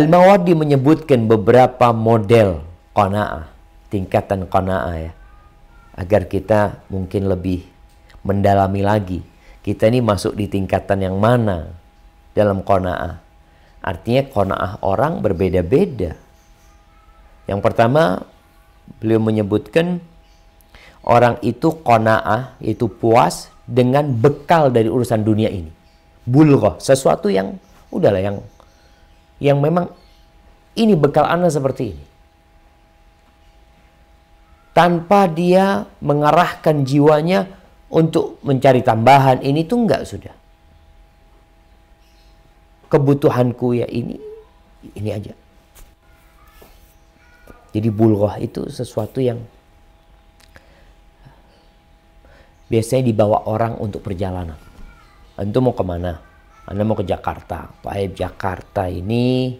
Al-Mawardi menyebutkan beberapa model kona'ah, tingkatan kona'ah ya. Agar kita mungkin lebih mendalami lagi. Kita ini masuk di tingkatan yang mana dalam kona'ah. Artinya kona'ah orang berbeda-beda. Yang pertama, beliau menyebutkan orang itu kona'ah, itu puas dengan bekal dari urusan dunia ini. Bulgoh, sesuatu yang udahlah yang yang memang ini bekal Anda seperti ini. Tanpa dia mengarahkan jiwanya untuk mencari tambahan ini tuh enggak sudah. Kebutuhanku ya ini, ini aja. Jadi bulgoh itu sesuatu yang biasanya dibawa orang untuk perjalanan. Antum mau kemana? Anda mau ke Jakarta. Pak Jakarta ini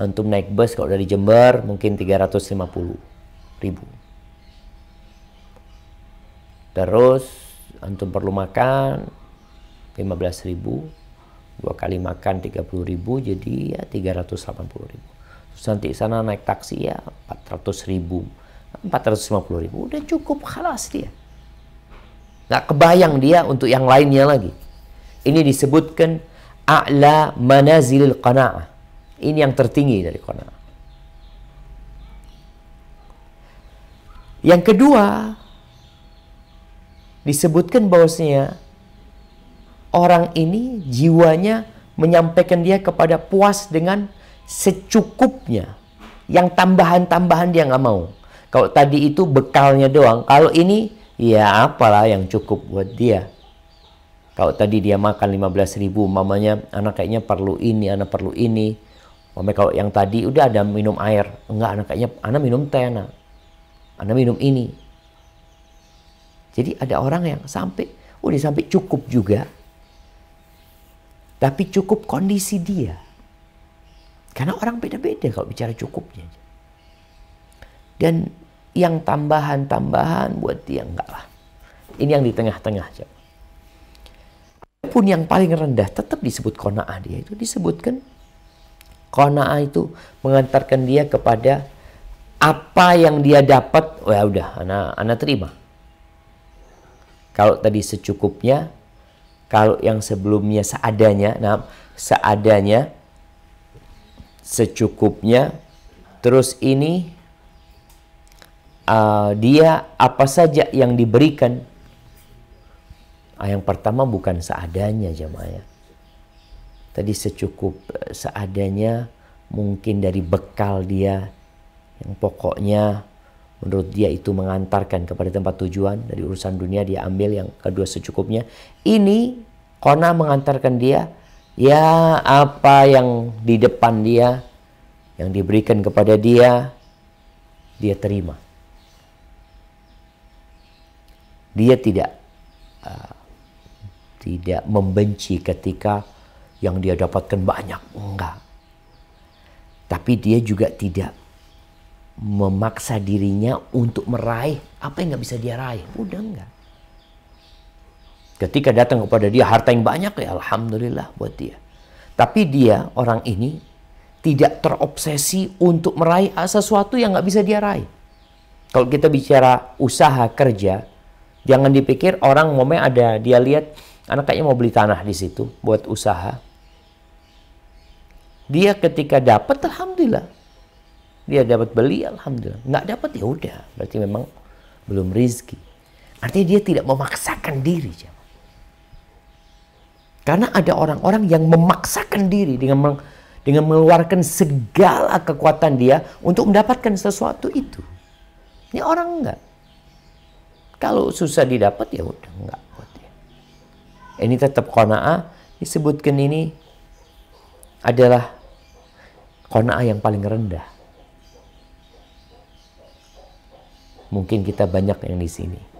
antum naik bus kalau dari Jember mungkin 350 ribu terus antum perlu makan 15 ribu dua kali makan 30 ribu jadi ya 380 ribu terus nanti sana naik taksi ya 400 ribu 450 ribu udah cukup halas dia nggak kebayang dia untuk yang lainnya lagi ini disebutkan a'la manazil qana'ah ini yang tertinggi dari kona. Yang kedua, disebutkan bahwasanya orang ini jiwanya menyampaikan dia kepada puas dengan secukupnya. Yang tambahan-tambahan dia nggak mau. Kalau tadi itu bekalnya doang, kalau ini ya apalah yang cukup buat dia. Kalau tadi dia makan 15 ribu, mamanya anak kayaknya perlu ini, anak perlu ini. Mami kalau yang tadi udah ada minum air, enggak anak kayaknya anak minum teh anak. Anak minum ini. Jadi ada orang yang sampai udah sampai cukup juga. Tapi cukup kondisi dia. Karena orang beda-beda kalau bicara cukupnya. Dan yang tambahan-tambahan buat dia enggak lah. Ini yang di tengah-tengah aja. Pun yang paling rendah tetap disebut kona'ah dia itu disebutkan Kona'ah itu mengantarkan dia kepada apa yang dia dapat, oh ya udah, anak, anak terima. Kalau tadi secukupnya, kalau yang sebelumnya seadanya, nah, seadanya, secukupnya, terus ini uh, dia apa saja yang diberikan. Ah, yang pertama bukan seadanya jemaah ya tadi secukup eh, seadanya mungkin dari bekal dia yang pokoknya menurut dia itu mengantarkan kepada tempat tujuan dari urusan dunia dia ambil yang kedua secukupnya ini karena mengantarkan dia ya apa yang di depan dia yang diberikan kepada dia dia terima dia tidak uh, tidak membenci ketika yang dia dapatkan banyak. Oh. Enggak. Tapi dia juga tidak memaksa dirinya untuk meraih apa yang nggak bisa dia raih. Udah enggak. Ketika datang kepada dia harta yang banyak ya Alhamdulillah buat dia. Tapi dia orang ini tidak terobsesi untuk meraih sesuatu yang nggak bisa dia raih. Kalau kita bicara usaha kerja, jangan dipikir orang momen ada dia lihat anak kayaknya mau beli tanah di situ buat usaha dia ketika dapat, alhamdulillah. Dia dapat beli, alhamdulillah. Nggak dapat ya udah, berarti memang belum rizki. Artinya dia tidak memaksakan diri, Karena ada orang-orang yang memaksakan diri dengan meng, dengan mengeluarkan segala kekuatan dia untuk mendapatkan sesuatu itu. Ini orang enggak. Kalau susah didapat ya udah enggak buat dia. Ini tetap konaah, disebutkan ini adalah kona'ah yang paling rendah. Mungkin kita banyak yang di sini.